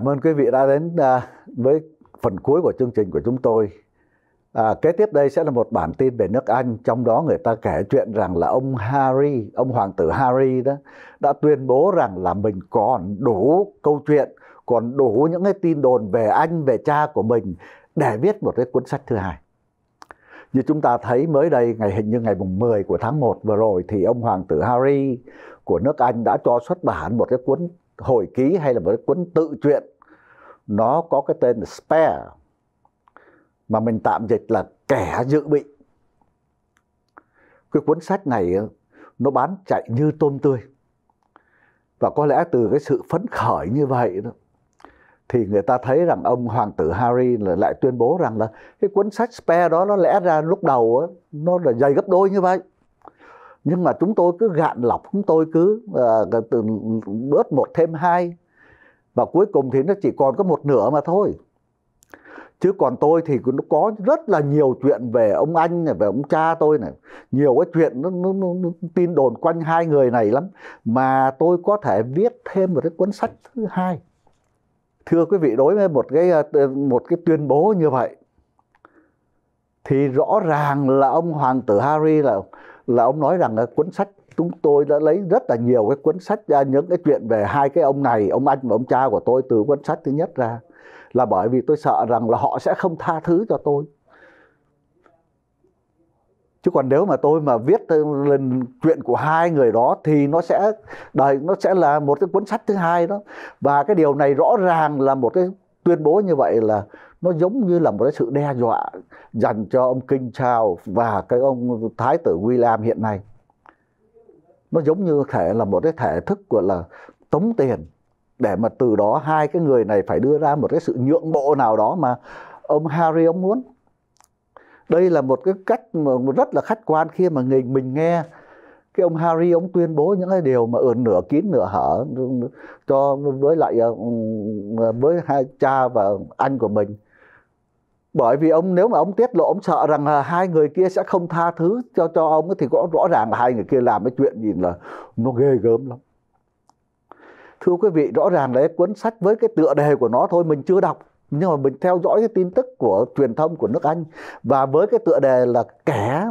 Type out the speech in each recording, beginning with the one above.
Cảm ơn quý vị đã đến à, với phần cuối của chương trình của chúng tôi. À, kế tiếp đây sẽ là một bản tin về nước Anh, trong đó người ta kể chuyện rằng là ông Harry, ông hoàng tử Harry đó, đã tuyên bố rằng là mình còn đủ câu chuyện, còn đủ những cái tin đồn về anh, về cha của mình để viết một cái cuốn sách thứ hai. Như chúng ta thấy mới đây, ngày hình như ngày mùng 10 của tháng 1 vừa rồi thì ông hoàng tử Harry của nước Anh đã cho xuất bản một cái cuốn hồi ký hay là một cái cuốn tự truyện nó có cái tên là spare mà mình tạm dịch là kẻ dự bị cái cuốn sách này ờ, nó bán chạy như tôm tươi và có lẽ từ cái sự phấn khởi như vậy đó thì người ta thấy rằng ông hoàng tử Harry lại tuyên bố rằng là cái cuốn sách spare đó nó lẽ ra lúc đầu nó là dày gấp đôi như vậy nhưng mà chúng tôi cứ gạn lọc chúng tôi cứ uh, từ bớt một thêm hai và cuối cùng thì nó chỉ còn có một nửa mà thôi chứ còn tôi thì nó có rất là nhiều chuyện về ông anh này về ông cha tôi này nhiều cái chuyện nó, nó, nó, nó tin đồn quanh hai người này lắm mà tôi có thể viết thêm một cái cuốn sách thứ hai thưa quý vị đối với một cái ờ, một cái tuyên bố như vậy thì rõ ràng là ông hoàng tử Harry là là ông nói rằng là cuốn sách chúng tôi đã lấy rất là nhiều cái cuốn sách ra những cái chuyện về hai cái ông này ông anh và ông cha của tôi từ cuốn sách thứ nhất ra là bởi vì tôi sợ rằng là họ sẽ không tha thứ cho tôi chứ còn nếu mà tôi mà viết lên chuyện của hai người đó thì nó sẽ đời nó sẽ là một cái cuốn sách thứ hai đó và cái điều này rõ ràng là một cái tuyên bố như vậy là nó giống như là một cái sự đe dọa dành cho ông King Charles và cái ông Thái tử William hiện nay nó giống như thể là một cái thể thức gọi là tống tiền để mà từ đó hai cái người này phải đưa ra một cái sự nhượng bộ nào đó mà ông Harry ông muốn đây là một cái cách mà rất là khách quan khi mà người mình nghe cái ông Harry ông tuyên bố những cái điều mà ở nửa kín nửa hở cho với lại ờ, với hai cha và anh của mình bởi vì ông nếu mà ông tiết lộ ông sợ rằng là hai người kia sẽ không tha thứ cho cho ông ấy, thì có rõ ràng là hai người kia làm cái chuyện gì là nó ghê gớm lắm thưa quý vị rõ ràng là cái cuốn sách với cái tựa đề của nó thôi mình chưa đọc nhưng mà mình theo dõi cái tin tức của truyền thông của nước Anh và với cái tựa đề là kẻ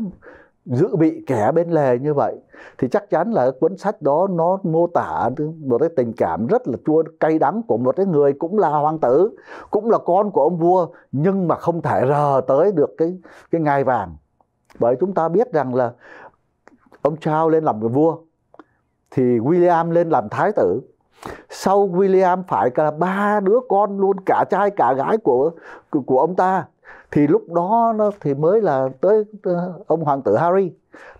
dự bị kẻ bên lề như vậy thì chắc chắn là cuốn sách đó nó mô tả một cái tình cảm rất là chua cay đắng của một cái người cũng là hoàng tử cũng là con của ông vua nhưng mà không thể rờ tới được cái cái ngai vàng bởi chúng ta biết rằng là ông Charles lên làm người vua thì William lên làm thái tử sau William phải cả ba đứa con luôn cả trai cả gái của của ông ta thì lúc đó nó thì mới là tới ông hoàng tử Harry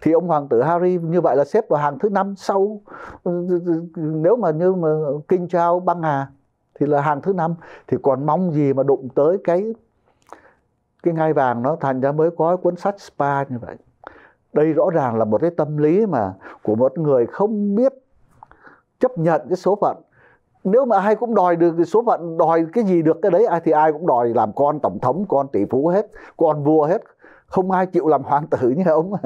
thì ông hoàng tử Harry như vậy là xếp vào hàng thứ năm sau ừ, ừ, ừ, nếu mà như mà kinh trao băng hà thì là hàng thứ năm thì còn mong gì mà đụng tới cái cái ngai vàng nó thành ra mới có cuốn sách spa như vậy đây rõ ràng là một cái tâm lý mà của một người không biết chấp nhận cái số phận nếu mà ai cũng đòi được số phận đòi cái gì được cái đấy ai thì ai cũng đòi làm con tổng thống con tỷ phú hết con vua hết không ai chịu làm hoàng tử như ông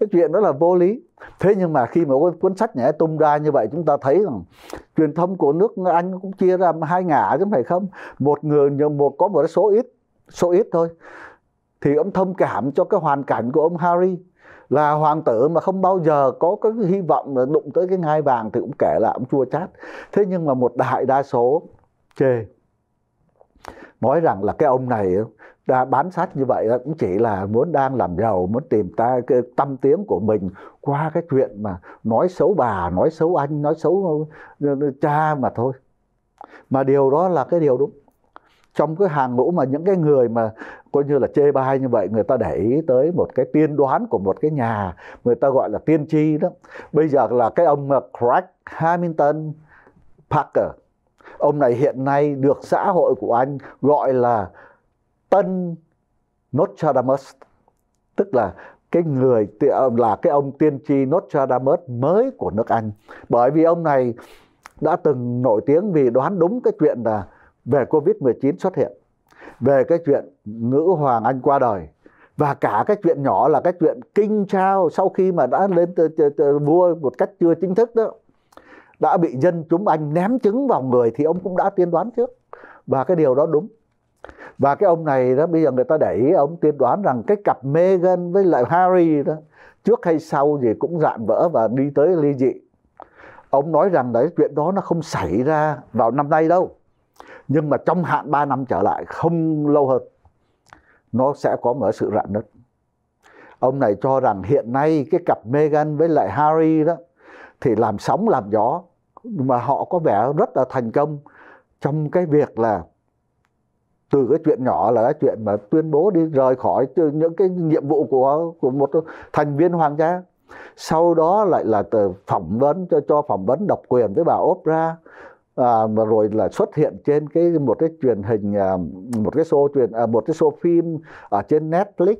cái chuyện đó là vô lý thế nhưng mà khi mà cuốn sách nhà tung ra như vậy chúng ta thấy rằng truyền thông của nước anh cũng chia ra hai ngả chứ phải không một người một có một số ít số ít thôi thì ông thông cảm cho cái hoàn cảnh của ông harry là hoàng tử mà không bao giờ có cái hy vọng là đụng tới cái ngai vàng thì cũng kể là ông chua chát thế nhưng mà một đại đa số chê nói rằng là cái ông này đã bán sách như vậy cũng chỉ là muốn đang làm giàu muốn tìm ta cái tâm tiếng của mình qua cái chuyện mà nói xấu bà nói xấu anh nói xấu ờ, cha mà thôi mà điều đó là cái điều đúng trong cái hàng ngũ mà những cái người mà coi như là chê bai như vậy người ta để ý tới một cái tiên đoán của một cái nhà người ta gọi là tiên tri đó bây giờ là cái ông Craig Hamilton Parker ông này hiện nay được xã hội của anh gọi là tân Nostradamus tức là cái người là cái ông tiên tri Nostradamus mới của nước Anh bởi vì ông này đã từng nổi tiếng vì đoán đúng cái chuyện là về Covid-19 xuất hiện, về cái chuyện nữ hoàng Anh qua đời và cả cái chuyện nhỏ là cái chuyện kinh trao sau khi mà đã lên vua một cách chưa chính thức đó đã bị dân chúng Anh ném trứng vào người thì ông cũng đã tiên đoán trước và cái điều đó đúng và cái ông này đó bây giờ người ta để ý ông tiên đoán rằng cái cặp Meghan với lại Harry đó trước hay sau gì cũng dạn vỡ và đi tới ly dị ông nói rằng đấy chuyện đó nó không xảy ra vào năm nay đâu nhưng mà trong hạn 3 năm trở lại không lâu hơn nó sẽ có một sự rạn nứt ông này cho rằng hiện nay cái cặp Meghan với lại Harry đó thì làm sóng làm gió mà họ có vẻ rất là thành công trong cái việc là từ cái chuyện nhỏ là cái chuyện mà tuyên bố đi rời khỏi những cái nhiệm vụ của của một thành viên hoàng gia sau đó lại là từ phỏng vấn cho cho phỏng vấn độc quyền với bà Oprah à, và rồi là xuất hiện trên cái một cái truyền hình à, một cái show truyền à, một cái show phim ở trên Netflix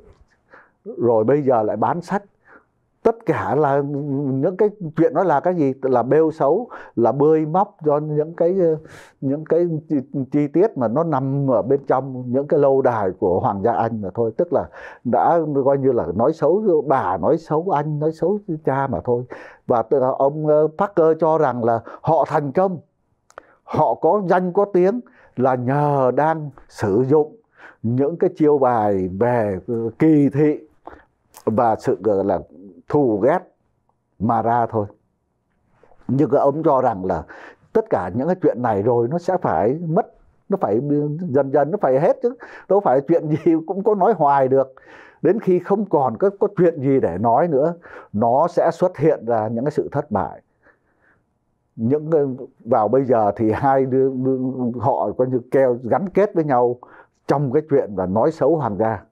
rồi bây giờ lại bán sách tất cả là những cái chuyện đó là cái gì là bêu xấu là bơi móc do những cái những cái chi, chi tiết mà nó nằm ở bên trong những cái lâu đài của hoàng gia anh mà thôi tức là đã coi như là nói xấu bà nói xấu anh nói xấu cha mà thôi và ông ờ, Parker cho rằng là họ thành công họ có danh có tiếng là nhờ đang sử dụng những cái chiêu bài về ừ, kỳ thị và sự là thù ghét mà ra thôi nhưng ông cho rằng là tất cả những cái chuyện này rồi nó sẽ phải mất nó phải dần dần nó phải hết chứ đâu phải chuyện gì cũng có nói hoài được đến khi không còn có, có chuyện gì để nói nữa nó sẽ xuất hiện ra những cái sự thất bại những vào bây giờ thì hai đứa, đứa họ coi như keo gắn kết với nhau trong cái chuyện và nói xấu hoàng gia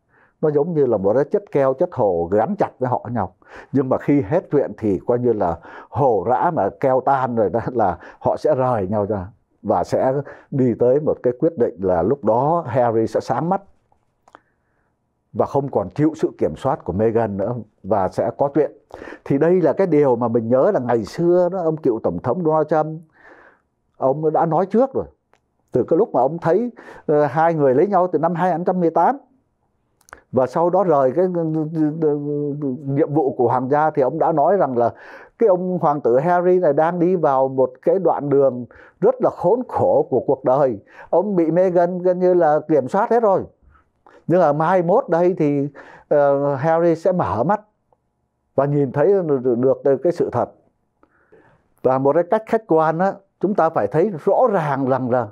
nó giống như là một cái chất keo chất hồ gắn chặt với họ với nhau nhưng mà khi hết chuyện thì coi như là hồ rã mà keo tan rồi đó là họ sẽ rời nhau ra và sẽ đi tới một cái quyết định là lúc đó Harry sẽ sáng mắt và không còn chịu sự kiểm soát của Megan nữa và sẽ có chuyện. Thì đây là cái điều mà mình nhớ là ngày xưa đó ông cựu tổng thống Donald Trump ông đã nói trước rồi. Từ cái lúc mà ông thấy ờ, hai người lấy nhau từ năm 2018 và sau đó rời cái ờ, ờ, nhiệm vụ của hoàng gia thì ông đã nói rằng là cái ông hoàng tử Harry này đang đi vào một cái đoạn đường rất là khốn khổ của cuộc đời. Ông bị Meghan gần như là kiểm soát hết rồi nhưng mà mai mốt đây thì uh, Harry sẽ mở mắt và nhìn thấy được, được cái sự thật và một cái cách khách quan đó chúng ta phải thấy rõ ràng rằng là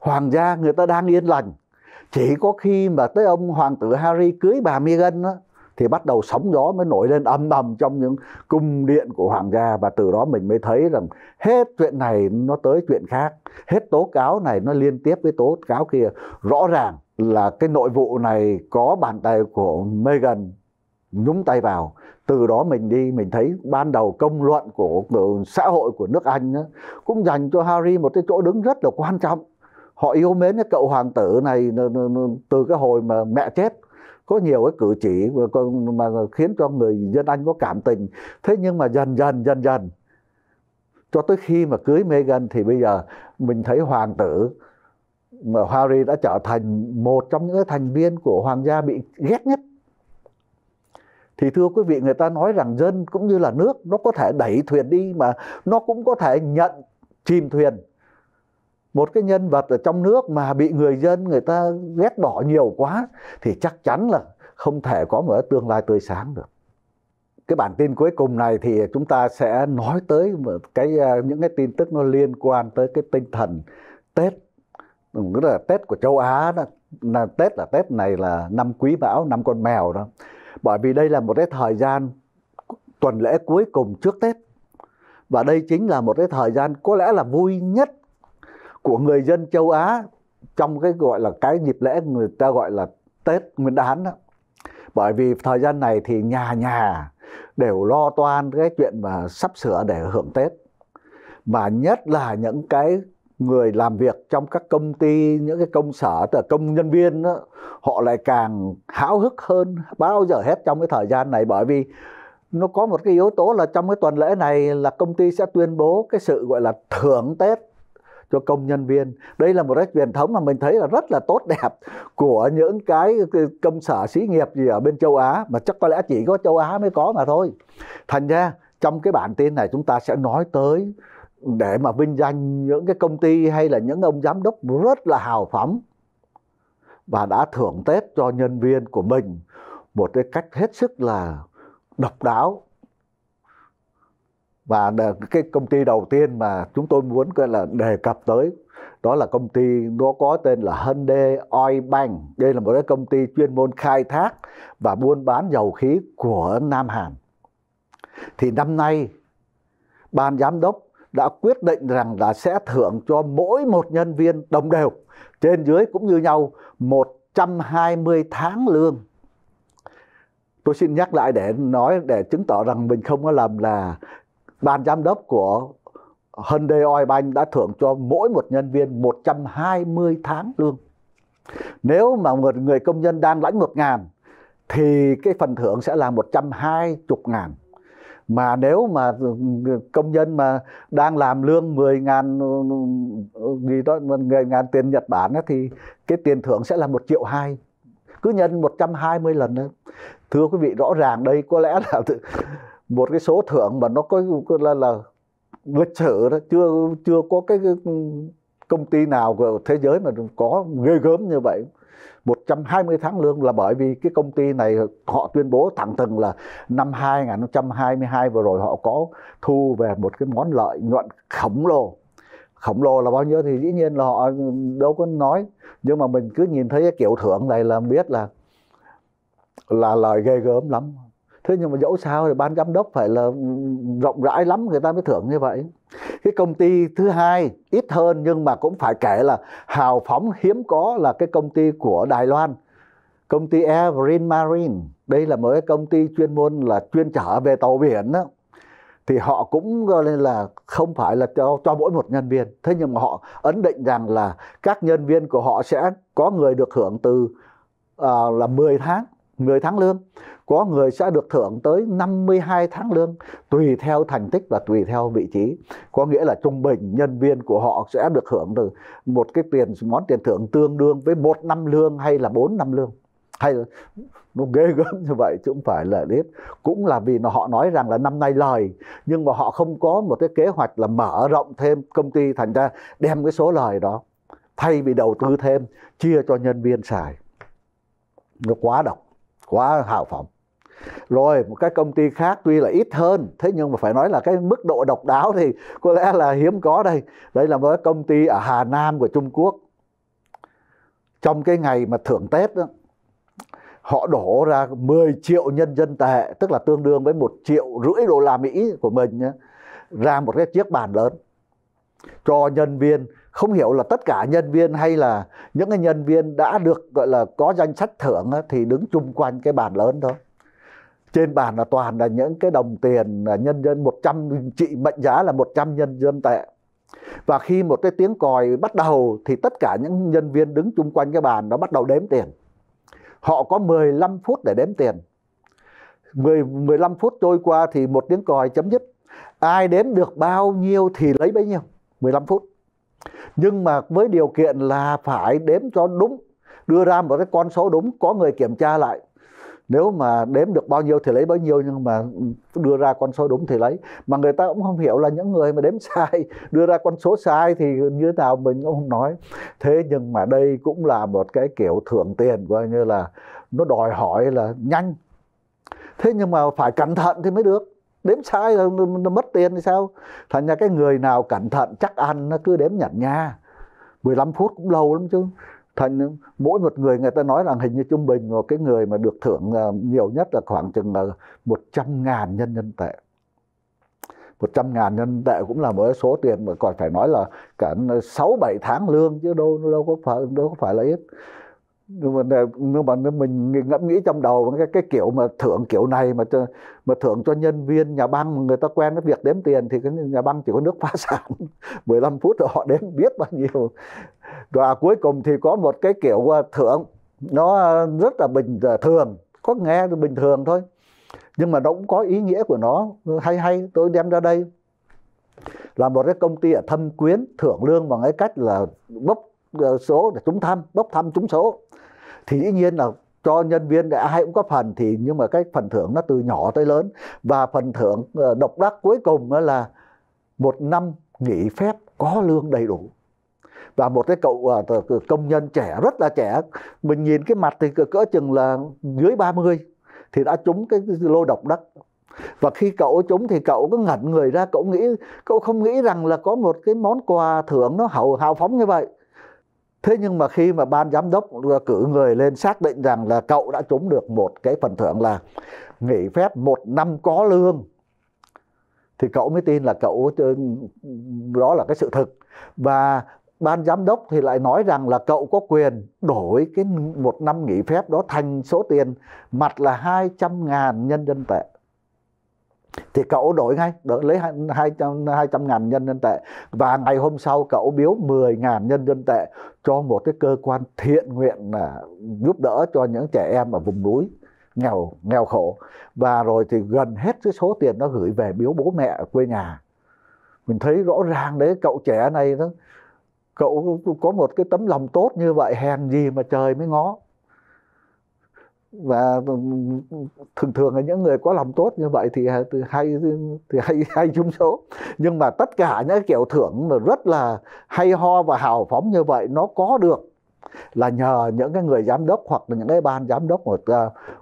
hoàng gia người ta đang yên lành chỉ có khi mà tới ông hoàng tử Harry cưới bà Meghan đó, thì bắt đầu sóng gió mới nổi lên âm ầm trong những cung điện của hoàng gia và từ đó mình mới thấy rằng hết chuyện này nó tới chuyện khác hết tố cáo này nó liên tiếp với tố cáo kia rõ ràng là cái nội vụ này có bàn tay của Megan nhúng tay vào từ đó mình đi mình thấy ban đầu công luận của, của xã hội của nước Anh đó, cũng dành cho Harry một cái chỗ đứng rất là quan trọng họ yêu mến cái cậu hoàng tử này từ cái hồi mà mẹ chết có nhiều cái cử chỉ mà khiến cho người dân Anh có cảm tình thế nhưng mà dần dần dần dần cho tới khi mà cưới Meghan thì bây giờ mình thấy hoàng tử mà Harry đã trở thành một trong những thành viên của hoàng gia bị ghét nhất thì thưa quý vị người ta nói rằng dân cũng như là nước nó có thể đẩy thuyền đi mà nó cũng có thể nhận chìm thuyền một cái nhân vật ở trong nước mà bị người dân người ta ghét bỏ nhiều quá thì chắc chắn là không thể có một tương lai tươi sáng được cái bản tin cuối cùng này thì chúng ta sẽ nói tới cái à, những cái tin tức nó liên quan tới cái tinh thần Tết tức là Tết của châu Á đó là Tết là Tết này là năm quý mão năm con mèo đó bởi vì đây là một cái thời gian tuần lễ cuối cùng trước Tết và đây chính là một cái thời gian có lẽ là vui nhất của người dân châu Á trong cái gọi là cái dịp lễ người ta gọi là Tết Nguyên đán đó. Bởi vì thời gian này thì nhà nhà đều lo toan cái chuyện mà sắp sửa để hưởng Tết. Mà nhất là những cái người làm việc trong các công ty những cái công sở là công nhân viên đó, họ lại càng háo hức hơn bao giờ hết trong cái thời gian này bởi vì nó có một cái yếu tố là trong cái tuần lễ này là công ty sẽ tuyên bố cái sự gọi là thưởng Tết cho công nhân viên. Đây là một cái truyền thống mà mình thấy là rất là tốt đẹp của những cái công sở xí nghiệp gì ở bên châu Á mà chắc có lẽ chỉ có châu Á mới có mà thôi. Thành ra trong cái bản tin này chúng ta sẽ nói tới để mà vinh danh những cái công ty hay là những ông giám đốc rất là hào phóng và đã thưởng Tết cho nhân viên của mình một cái cách hết sức là độc đáo và cái công ty đầu tiên mà chúng tôi muốn gọi là đề cập tới đó là công ty nó có tên là Hyundai Oil Bank. Đây là một cái công ty chuyên môn khai thác và buôn bán dầu khí của Nam Hàn. Thì năm nay ban giám đốc đã quyết định rằng là sẽ thưởng cho mỗi một nhân viên đồng đều trên dưới cũng như nhau 120 tháng lương. Tôi xin nhắc lại để nói để chứng tỏ rằng mình không có làm là ban giám đốc của Hyundai Oil Bank đã thưởng cho mỗi một nhân viên 120 tháng lương. Nếu mà một người công nhân đang lãnh 1 ngàn thì cái phần thưởng sẽ là 120 ngàn mà nếu mà công nhân mà đang làm lương 10 ngàn ừ, gì đó 10 ngàn tiền Nhật Bản ấy, thì cái tiền thưởng sẽ là một triệu hai cứ nhân 120 lần đó. thưa quý vị rõ ràng đây có lẽ là một cái số thưởng mà nó có là, là lịch sử đó chưa chưa có cái công ty nào của thế giới mà có ghê gớm như vậy 120 tháng lương là bởi vì cái công ty này họ tuyên bố thẳng thừng là năm 2022 vừa rồi họ có thu về một cái món lợi nhuận khổng lồ khổng lồ là bao nhiêu thì dĩ nhiên là họ đâu có nói nhưng mà mình cứ nhìn thấy cái kiểu thưởng này là biết là là lời ghê gớm lắm thế nhưng mà dẫu sao thì ban giám đốc phải là rộng rãi lắm người ta mới thưởng như vậy cái công ty thứ hai ít hơn nhưng mà cũng phải kể là hào phóng hiếm có là cái công ty của Đài Loan công ty Air Green Marine đây là một cái công ty chuyên môn là chuyên chở về tàu biển đó thì họ cũng gọi là không phải là cho cho mỗi một nhân viên thế nhưng mà họ ấn định rằng là các nhân viên của họ sẽ có người được hưởng từ uh, là 10 tháng 10 tháng lương có người sẽ được thưởng tới 52 tháng lương tùy theo thành tích và tùy theo vị trí có nghĩa là trung bình nhân viên của họ sẽ được hưởng từ một cái tiền món tiền thưởng tương đương với một năm lương hay là bốn năm lương hay là nó ghê gớm như vậy chứ không phải là biết cũng là vì họ nói rằng là năm nay lời nhưng mà họ không có một cái kế hoạch là mở rộng thêm công ty thành ra đem cái số lời đó thay vì đầu tư thêm chia cho nhân viên xài nó quá độc quá hào phóng rồi một cái công ty khác tuy là ít hơn thế nhưng mà phải nói là cái mức độ độc đáo thì có lẽ là hiếm có đây đây là một cái công ty ở Hà Nam của Trung Quốc trong cái ngày mà thưởng Tết đó, họ đổ ra 10 triệu nhân dân tệ tức là tương đương với một triệu rưỡi đô la Mỹ của mình nhé, ra một cái chiếc bàn lớn cho nhân viên không hiểu là tất cả nhân viên hay là những cái nhân viên đã được gọi là có danh sách thưởng thì đứng chung quanh cái bàn lớn đó trên bàn là toàn là những cái đồng tiền nhân dân 100 trị mệnh giá là 100 nhân dân tệ và khi một cái tiếng còi bắt đầu thì tất cả những nhân viên đứng chung quanh cái bàn nó bắt đầu đếm tiền họ có 15 phút để đếm tiền 10, 15 phút trôi qua thì một tiếng còi chấm dứt ai đếm được bao nhiêu thì lấy bấy nhiêu 15 phút nhưng mà với điều kiện là phải đếm cho đúng đưa ra một cái con số đúng có người kiểm tra lại nếu mà đếm được bao nhiêu thì lấy bao nhiêu nhưng mà đưa ra con số đúng thì lấy mà người ta cũng không hiểu là những người mà đếm sai đưa ra con số sai thì như thế nào mình cũng không nói thế nhưng mà đây cũng là một cái kiểu thưởng tiền coi như là nó đòi hỏi là nhanh thế nhưng mà phải cẩn thận thì mới được đếm sai là mất tiền thì sao thành ra cái người nào cẩn thận chắc ăn nó cứ đếm nhặt nha 15 phút cũng lâu lắm chứ thành mỗi một người người ta nói là hình như trung bình một cái người mà được thưởng ờ, nhiều nhất là khoảng chừng là ờ, 100 ngàn nhân nhân tệ 100 ngàn nhân tệ cũng là một số tiền mà còn phải nói là cả 6 ờ, 7 tháng lương chứ đâu đâu có phải đâu có phải là ít nhưng mà nhưng mà mình ngẫm nghĩ trong đầu cái cái kiểu mà thưởng kiểu này mà cho, mà thưởng cho nhân viên nhà băng mà người ta quen cái việc đếm tiền thì cái nhà băng chỉ có nước phá sản 15 phút rồi họ đếm biết bao nhiêu và cuối cùng thì có một cái kiểu à, thưởng nó à, rất là bình à, thường có nghe bình thường thôi nhưng mà nó cũng có ý nghĩa của nó hay hay tôi đem ra đây là một cái công ty ở thâm quyến thưởng lương bằng cái cách là bốc số để trúng thăm bốc thăm trúng số thì dĩ nhiên là cho nhân viên để ai cũng có phần thì nhưng mà cái phần thưởng nó từ nhỏ tới lớn và phần thưởng ờ, độc đắc cuối cùng là một năm nghỉ phép có lương đầy đủ và một cái cậu ờ, công nhân trẻ rất là trẻ mình nhìn cái mặt thì cỡ chừng là dưới 30 thì đã trúng cái lô độc đắc và khi cậu trúng thì cậu cứ ngẩn người ra cậu nghĩ cậu không nghĩ rằng là có một cái món quà thưởng nó hậu hào phóng như vậy Thế nhưng mà khi mà ban giám đốc cử người lên xác định rằng là cậu đã trúng được một cái phần thưởng là nghỉ phép một năm có lương thì cậu mới tin là cậu đó là cái sự thực và ban giám đốc thì lại nói rằng là cậu có quyền đổi cái một năm nghỉ phép đó thành số tiền mặt là 200 ngàn nhân dân tệ thì cậu đổi ngay đổi lấy hai hai trăm ngàn nhân dân tệ và ngày hôm sau cậu biếu 10 ngàn nhân dân tệ cho một cái cơ quan thiện nguyện là giúp đỡ cho những trẻ em ở vùng núi nghèo nghèo khổ và rồi thì gần hết cái số tiền nó gửi về biếu bố mẹ ở quê nhà mình thấy rõ ràng đấy cậu trẻ này đó cậu có một cái tấm lòng tốt như vậy hèn gì mà trời mới ngó và thường thường là những người có lòng tốt như vậy thì hay thì hay hay trúng số nhưng mà tất cả những kiểu thưởng mà rất là hay ho và hào phóng như vậy nó có được là nhờ những cái người giám đốc hoặc là những cái ban giám đốc một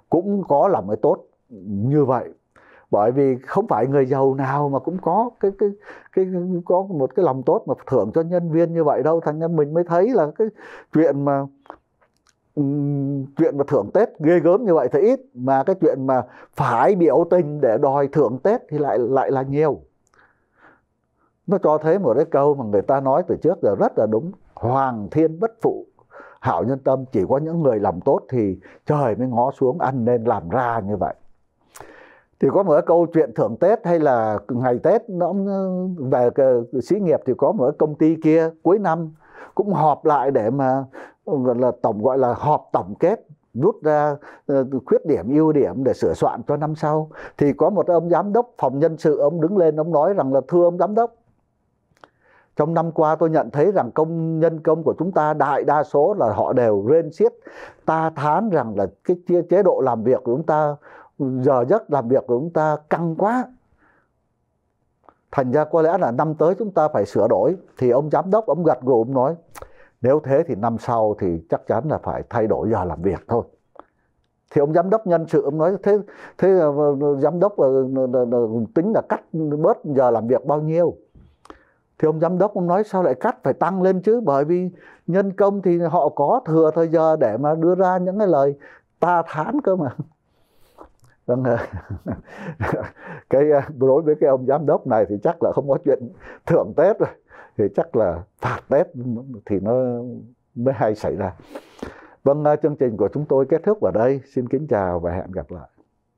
cũng có lòng người tốt như vậy bởi vì không phải người giàu nào mà cũng có cái cái cái có một cái lòng tốt mà thưởng cho nhân viên như vậy đâu thành ra mình mới thấy là cái chuyện mà chuyện mà thưởng Tết ghê gớm như vậy thì ít mà cái chuyện mà phải biểu tình để đòi thưởng Tết thì lại lại là nhiều nó cho thấy một cái câu mà người ta nói từ trước giờ rất là đúng hoàng thiên bất phụ hảo nhân tâm chỉ có những người làm tốt thì trời mới ngó xuống ăn nên làm ra như vậy thì có một cái câu chuyện thưởng Tết hay là ngày Tết nó ờ, về ờ, xí nghiệp thì có một cái công ty kia cuối năm cũng họp lại để mà gọi là tổng gọi là họp tổng kết rút ra ờ, khuyết điểm ưu điểm để sửa soạn cho năm sau thì có một ông giám đốc phòng nhân sự ông đứng lên ông nói rằng là thưa ông giám đốc trong năm qua tôi nhận thấy rằng công nhân công của chúng ta đại đa số là họ đều rên xiết ta thán rằng là cái chế độ làm việc của chúng ta giờ giấc làm việc của chúng ta căng quá thành ra có lẽ là năm tới chúng ta phải sửa đổi thì ông giám đốc ông gật gù ông nói nếu thế thì năm sau thì chắc chắn là phải thay đổi giờ làm việc thôi thì ông giám đốc nhân sự ông nói thế thế ờ, ờ, giám đốc ờ, tính là cắt bớt giờ làm việc bao nhiêu thì ông giám đốc ông nói sao lại cắt phải tăng lên chứ bởi vì nhân công thì họ có thừa thời giờ để mà đưa ra những cái lời ta thán cơ mà vâng cái đối với cái ông giám đốc này thì chắc là không có chuyện thưởng tết rồi thì chắc là phạt tết thì nó mới hay xảy ra vâng à, chương trình của chúng tôi kết thúc ở đây xin kính chào và hẹn gặp lại